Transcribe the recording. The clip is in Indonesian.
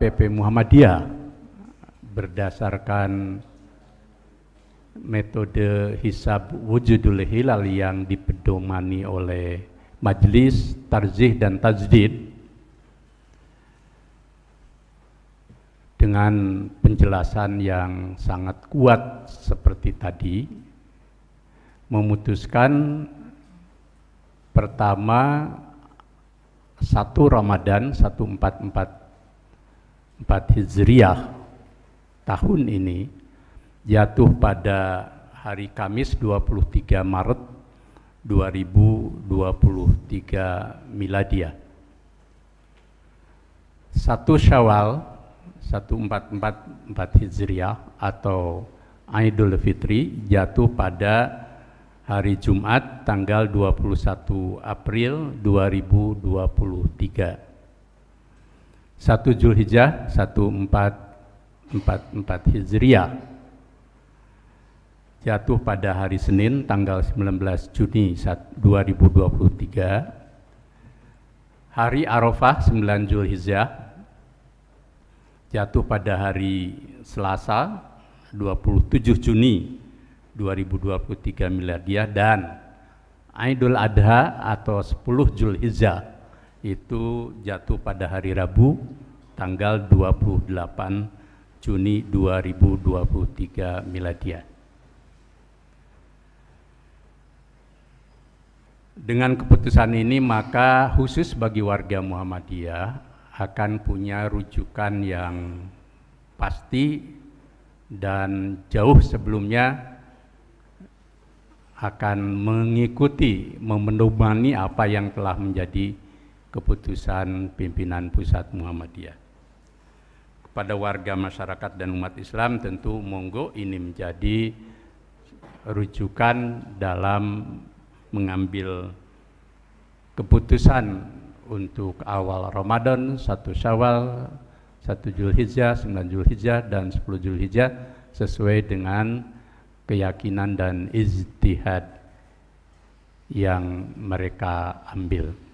PP Muhammadiyah berdasarkan metode hisab wujudul hilal yang dipedomani oleh majelis tarzih dan tajdid dengan penjelasan yang sangat kuat seperti tadi memutuskan pertama satu Ramadan 1444 4 Hijriah tahun ini jatuh pada hari Kamis 23 Maret 2023 Miladiah. Satu Syawal 1444 Hijriah atau Idul Fitri jatuh pada hari Jumat tanggal 21 April 2023 1 Julhijjah 1444 Hijriah jatuh pada hari Senin tanggal 19 Juni 2023 hari Arafah 9 Julhijjah jatuh pada hari Selasa 27 Juni 2023 miladiah dan Idul Adha atau 10 Julhijjah itu jatuh pada hari Rabu tanggal 28 Juni 2023 miladiah. Dengan keputusan ini maka khusus bagi warga Muhammadiyah akan punya rujukan yang pasti dan jauh sebelumnya akan mengikuti memedomani apa yang telah menjadi keputusan pimpinan pusat Muhammadiyah. Kepada warga masyarakat dan umat Islam tentu monggo ini menjadi rujukan dalam mengambil keputusan untuk awal Ramadan, satu Syawal, satu sembilan jul Zulhijjah dan sepuluh jul Zulhijjah sesuai dengan keyakinan dan ijtihad yang mereka ambil.